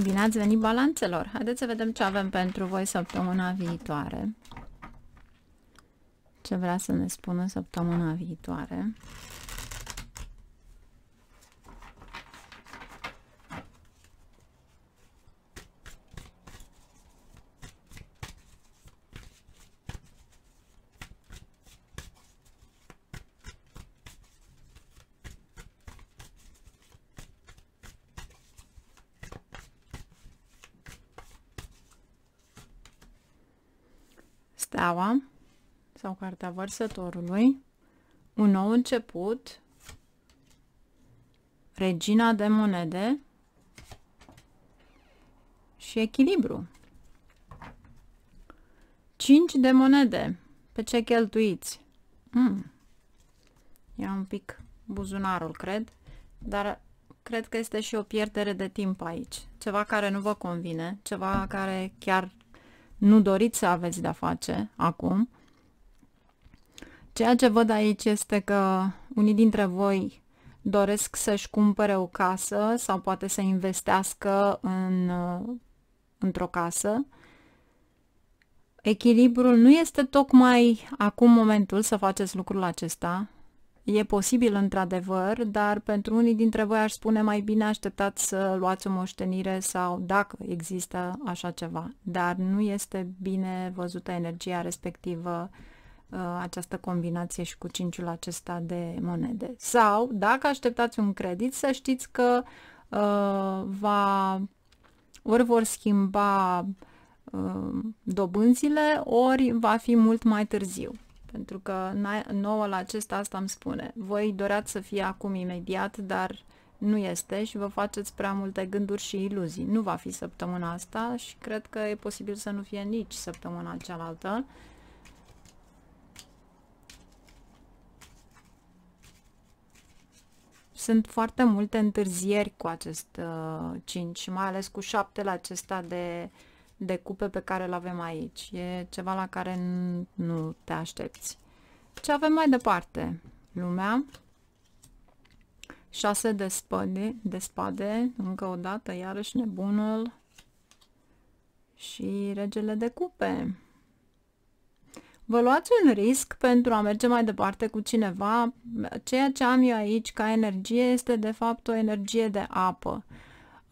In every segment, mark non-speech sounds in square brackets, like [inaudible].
Bine ați venit balanțelor! Haideți să vedem ce avem pentru voi săptămâna viitoare. Ce vrea să ne spună săptămâna viitoare. steaua sau cartea vărsătorului, un nou început, regina de monede și echilibru. 5 de monede. Pe ce cheltuiți? Mm. Ia un pic buzunarul, cred, dar cred că este și o pierdere de timp aici. Ceva care nu vă convine, ceva care chiar nu doriți să aveți de-a face acum. Ceea ce văd aici este că unii dintre voi doresc să-și cumpere o casă sau poate să investească în, uh, într-o casă. Echilibrul nu este tocmai acum momentul să faceți lucrul acesta, E posibil într-adevăr, dar pentru unii dintre voi aș spune mai bine așteptați să luați o moștenire sau dacă există așa ceva, dar nu este bine văzută energia respectivă uh, această combinație și cu cinciul acesta de monede. Sau, dacă așteptați un credit, să știți că uh, va, ori vor schimba uh, dobânzile, ori va fi mult mai târziu pentru că nouă la acesta asta îmi spune. Voi doreați să fie acum imediat, dar nu este și vă faceți prea multe gânduri și iluzii. Nu va fi săptămâna asta și cred că e posibil să nu fie nici săptămâna cealaltă. Sunt foarte multe întârzieri cu acest uh, 5, mai ales cu 7 la acesta de uh, de cupe pe care îl avem aici. E ceva la care nu te aștepți. Ce avem mai departe? Lumea. 6 de spade, de spade, încă o dată, iarăși nebunul și regele de cupe. Vă luați un risc pentru a merge mai departe cu cineva. Ceea ce am eu aici ca energie este de fapt o energie de apă.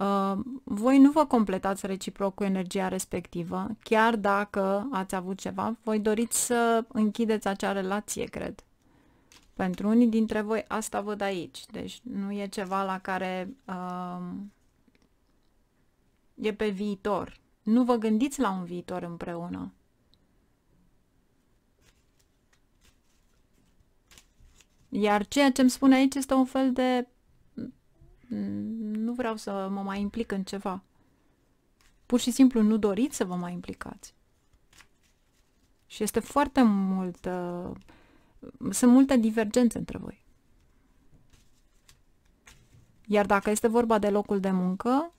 Uh, voi nu vă completați reciproc cu energia respectivă, chiar dacă ați avut ceva, voi doriți să închideți acea relație, cred. Pentru unii dintre voi asta văd aici, deci nu e ceva la care uh, e pe viitor. Nu vă gândiți la un viitor împreună. Iar ceea ce îmi spune aici este un fel de Mm, nu vreau să mă mai implic în ceva. Pur și simplu nu doriți să vă mai implicați. Și este foarte mult... Uh, sunt multe divergențe între voi. Iar dacă este vorba de locul de muncă,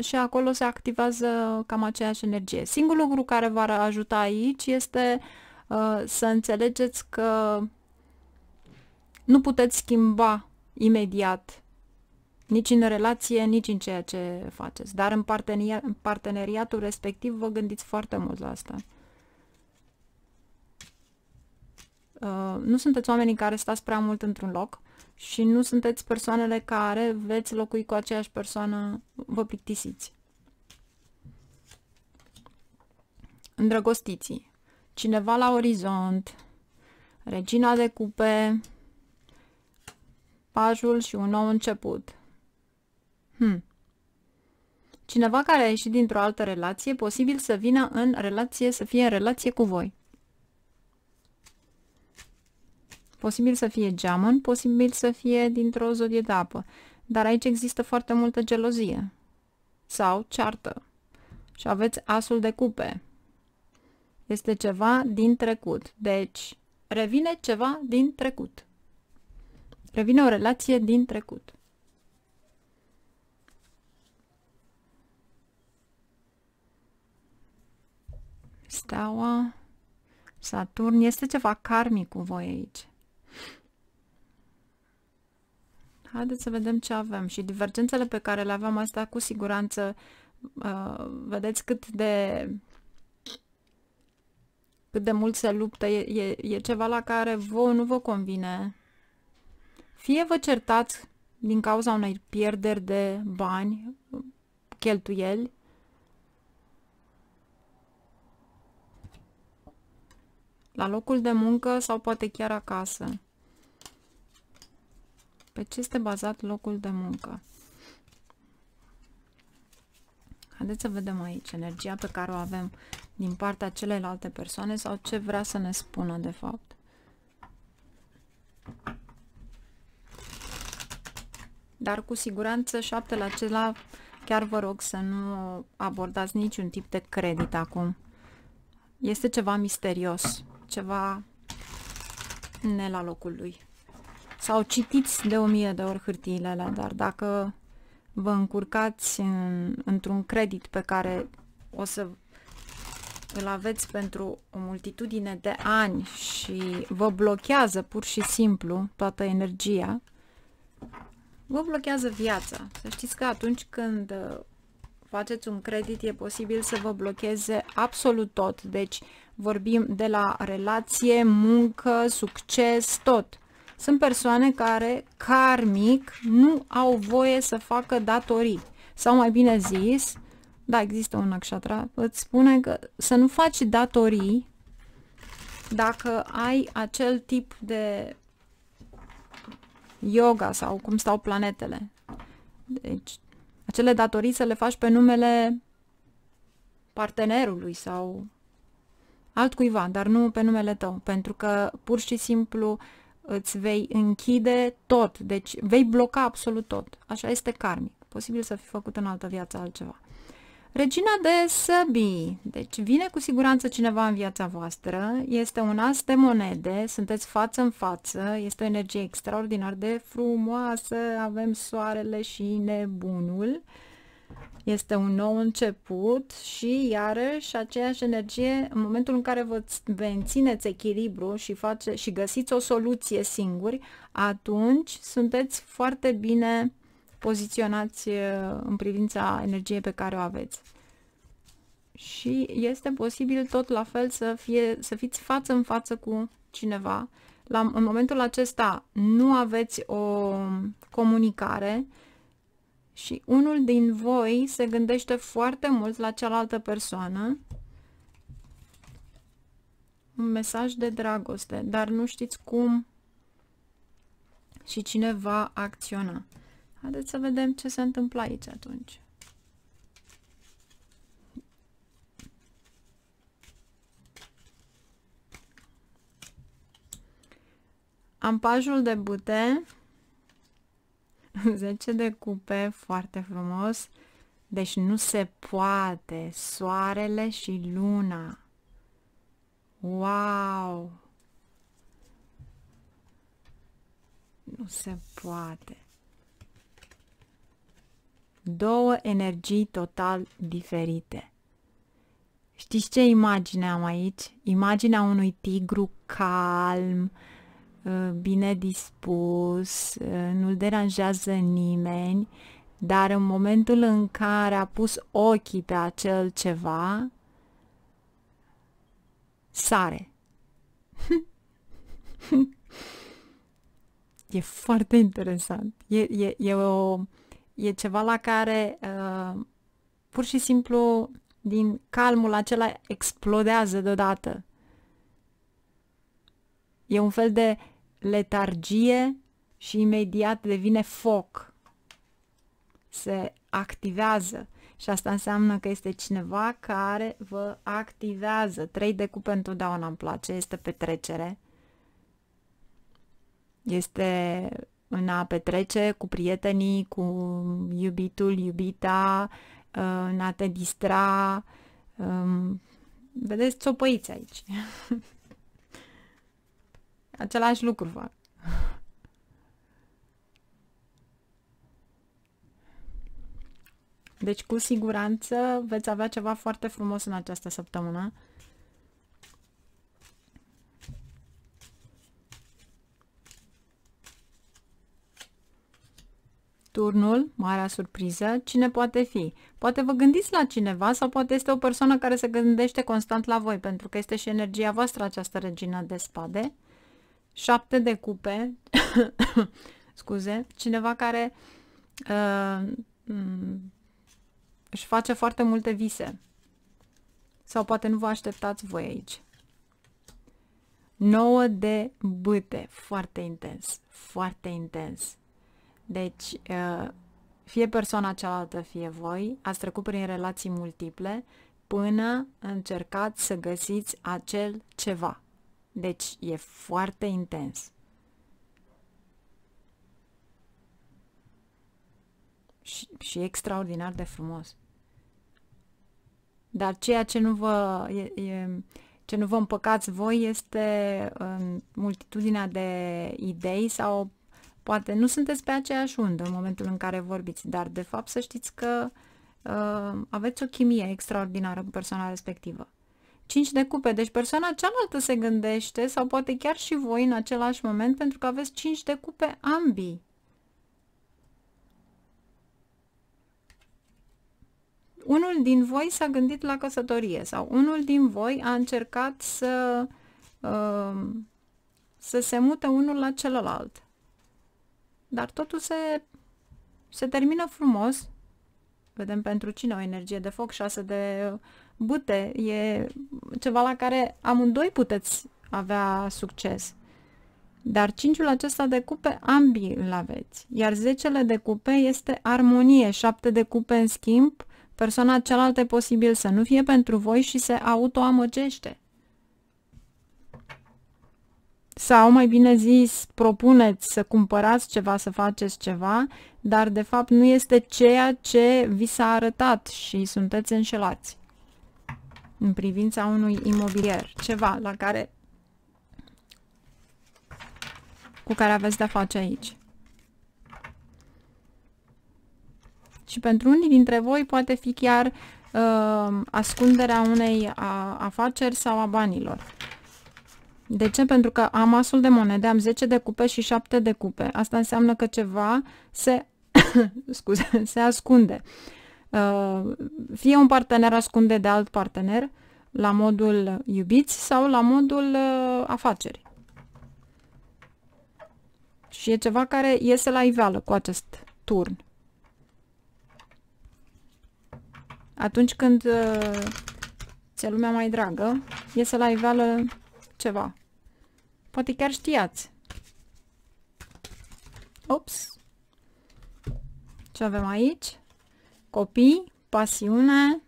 și acolo se activează cam aceeași energie. Singurul lucru care v-ar ajuta aici este uh, să înțelegeți că nu puteți schimba imediat nici în relație, nici în ceea ce faceți. Dar în, parteneria, în parteneriatul respectiv vă gândiți foarte mult la asta. Uh, nu sunteți oamenii care stați prea mult într-un loc și nu sunteți persoanele care veți locui cu aceeași persoană, vă plictisiți. Îndrăgostiții. Cineva la orizont, regina de cupe, pajul și un nou început. Hmm. Cineva care a ieșit dintr-o altă relație, posibil să vină în relație, să fie în relație cu voi. Posibil să fie geamăn, posibil să fie dintr-o zodie de apă. Dar aici există foarte multă gelozie sau ceartă. Și aveți asul de cupe. Este ceva din trecut. Deci, revine ceva din trecut. Revine o relație din trecut. steaua, Saturn, este ceva karmic cu voi aici. Haideți să vedem ce avem și divergențele pe care le aveam asta cu siguranță, uh, vedeți cât de cât de mult se luptă, e, e, e ceva la care vă, nu vă convine. Fie vă certați din cauza unei pierderi de bani, cheltuieli, la locul de muncă sau poate chiar acasă. Pe ce este bazat locul de muncă? Haideți să vedem aici energia pe care o avem din partea celelalte persoane sau ce vrea să ne spună de fapt. Dar cu siguranță șaptele acela chiar vă rog să nu abordați niciun tip de credit acum. Este ceva misterios ceva ne la locul lui. Sau citiți de o mie de ori hârtiile alea, dar dacă vă încurcați în, într-un credit pe care o să îl aveți pentru o multitudine de ani și vă blochează pur și simplu toată energia, vă blochează viața. Să știți că atunci când uh, faceți un credit e posibil să vă blocheze absolut tot. Deci vorbim de la relație, muncă, succes, tot. Sunt persoane care, karmic, nu au voie să facă datorii. Sau mai bine zis, da, există un nakshatra, îți spune că să nu faci datorii dacă ai acel tip de yoga sau cum stau planetele. Deci, acele datorii să le faci pe numele partenerului sau altcuiva, dar nu pe numele tău, pentru că pur și simplu îți vei închide tot, deci vei bloca absolut tot. Așa este karmic, posibil să fi făcut în altă viață altceva. Regina de săbii, deci vine cu siguranță cineva în viața voastră, este un as de monede, sunteți față în față, este o energie extraordinar de frumoasă, avem soarele și nebunul. Uh, este un nou început și iarăși aceeași energie în momentul în care vă mențineți echilibru și, face, și găsiți o soluție singuri, atunci sunteți foarte bine poziționați uh, în privința energiei pe care o aveți. Și este posibil tot la fel să, fie, să fiți față în față cu cineva. La, în momentul acesta nu aveți o comunicare, și unul din voi se gândește foarte mult la cealaltă persoană, un mesaj de dragoste, dar nu știți cum și cine va acționa. Haideți să vedem ce se întâmplă aici atunci. Ampajul de bute 10 [laughs] de cupe, foarte frumos. Deci nu se poate. Soarele și luna. Wow! Nu se poate. Două energii total diferite. Știți ce imagine am aici? Imaginea unui tigru calm, uh, Eh, bine dispus, eh, nu-l deranjează nimeni, dar în momentul în care a pus ochii pe acel ceva, sare. [laughs] e foarte interesant. E, e, e, o, e ceva la care uh, pur și simplu din calmul acela explodează deodată. E un fel de letargie și imediat devine foc. Se activează și asta înseamnă că este cineva care vă activează. Trei de cupe întotdeauna îmi place, este petrecere. Este în a petrece cu prietenii, cu iubitul, iubita, în a te distra. Vedeți, țopăiți aici. [laughs] Același lucru fac. Deci, cu siguranță, veți avea ceva foarte frumos în această săptămână. Turnul, marea surpriză, cine poate fi? Poate vă gândiți la cineva sau poate este o persoană care se gândește constant la voi, pentru că este și energia voastră această regină de spade șapte de cupe, [coughs] scuze, cineva care uh, mm, își face foarte multe vise. Sau poate nu vă așteptați voi aici. 9 de bâte, foarte intens, foarte intens. Deci, uh, fie persoana cealaltă, fie voi, ați trecut prin relații multiple până încercați să găsiți acel ceva deci e foarte intens. Și, și extraordinar de frumos. Dar ceea ce nu vă, e, e, ce nu vă împăcați voi este um, multitudinea de idei sau poate nu sunteți pe aceeași undă în momentul în care vorbiți, dar de fapt să știți că uh, aveți o chimie extraordinară cu persoana respectivă. 5 de cupe, deci persoana cealaltă se gândește sau poate chiar și voi în același moment pentru că aveți 5 de cupe ambii. Unul din voi s-a gândit la căsătorie sau unul din voi a încercat să, um, să se mute unul la celălalt. Dar totul se, se termină frumos Vedem pentru cine o energie de foc, șase de bute. E ceva la care amândoi puteți avea succes. Dar cinciul acesta de cupe, ambii îl aveți. Iar zecele de cupe este armonie. Șapte de cupe, în schimb, persoana cealaltă e posibil să nu fie pentru voi și se autoamăgește. Sau, mai bine zis, propuneți să cumpărați ceva, să faceți ceva, dar de fapt nu este ceea ce vi s-a arătat și sunteți înșelați în privința unui imobilier, ceva la care cu care aveți de-a face aici. Și pentru unii dintre voi poate fi chiar uh, ascunderea unei a, afaceri sau a banilor. De ce? Pentru că am asul de monede, am 10 de cupe și 7 de cupe. Asta înseamnă că ceva se, [coughs] scuze, se ascunde. Uh, fie un partener ascunde de alt partener, la modul iubiți sau la modul uh, afaceri. Și e ceva care iese la iveală cu acest turn. Atunci când uh, ți-e lumea mai dragă, iese la iveală ceva. Poate chiar știați. Ops. Ce avem aici? Copii, pasiune,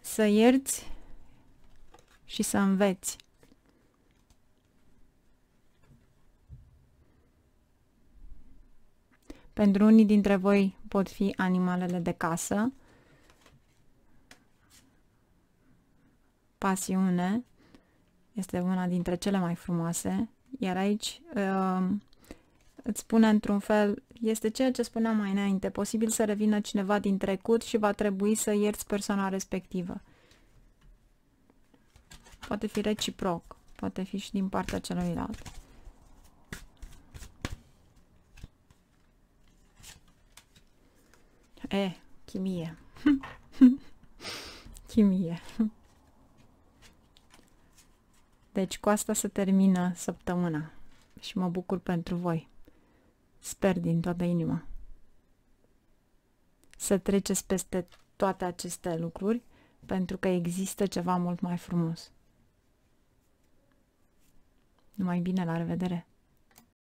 să ierți și să înveți. Pentru unii dintre voi pot fi animalele de casă, pasiune este una dintre cele mai frumoase, iar aici uh, îți spune într-un fel, este ceea ce spuneam mai înainte, posibil să revină cineva din trecut și va trebui să ierți persoana respectivă. Poate fi reciproc, poate fi și din partea celuilalt. E, eh, chimie. [laughs] chimie. Deci cu asta se termină săptămâna și mă bucur pentru voi. Sper din toată inima să treceți peste toate aceste lucruri pentru că există ceva mult mai frumos. Numai bine, la revedere!